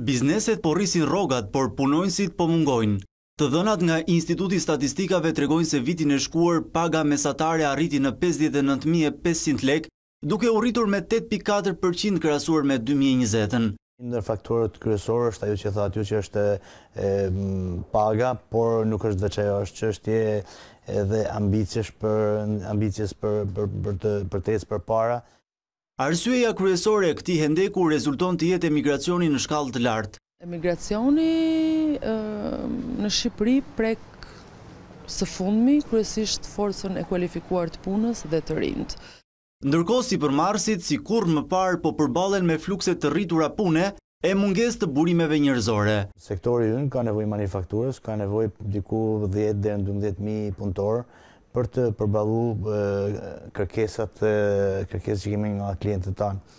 Bizneset po rrisin rogat, por punojnësit po mungojnë. Të dhënat nga Instituti Statistikave tregojnë se vitin e shkuar paga mesatare arriti në 59.500 lek, duke u rritur me 8.4% kërasuar me 2020-ën. Ndër faktorët kërësorë është ajo që tha aty që është paga, por nuk është dheqejo, është që është tje edhe ambicjes për tesë për para. Arsyeja kryesore e këti hendeku rezulton të jetë emigracioni në shkallë të lartë. Emigracioni në Shqipëri prek së fundmi, kryesisht forësën e kualifikuar të punës dhe të rindë. Ndërko si për marsit, si kur më parë po përbalen me flukset të rritura pune, e munges të burimeve njërzore. Sektori në ka nevoj manifakturës, ka nevoj diku 10 dhe 12.000 punëtorë, për të përbalu kërkesat, kërkesat që kemi nga klientët tanë.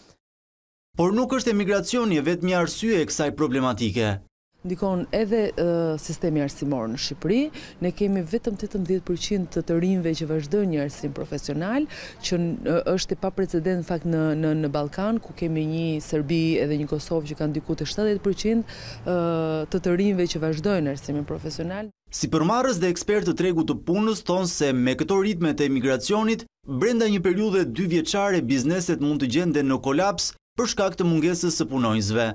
Por nuk është emigracioni e vetë një arsye e kësaj problematike. Ndikon edhe sistemi arsimor në Shqipëri, ne kemi vetëm 18% të të rinve që vazhdo një arsim profesional, që është e pa precedent fakt në Balkan, ku kemi një Serbi edhe një Kosovë që kanë dikut të 70% të të rinve që vazhdo një arsimin profesional. Si përmarës dhe ekspertë të tregu të punës, thonë se me këto ritme të emigracionit, brenda një periude dy vjeqare, bizneset mund të gjende në kolaps për shkak të mungesës së punojnësve.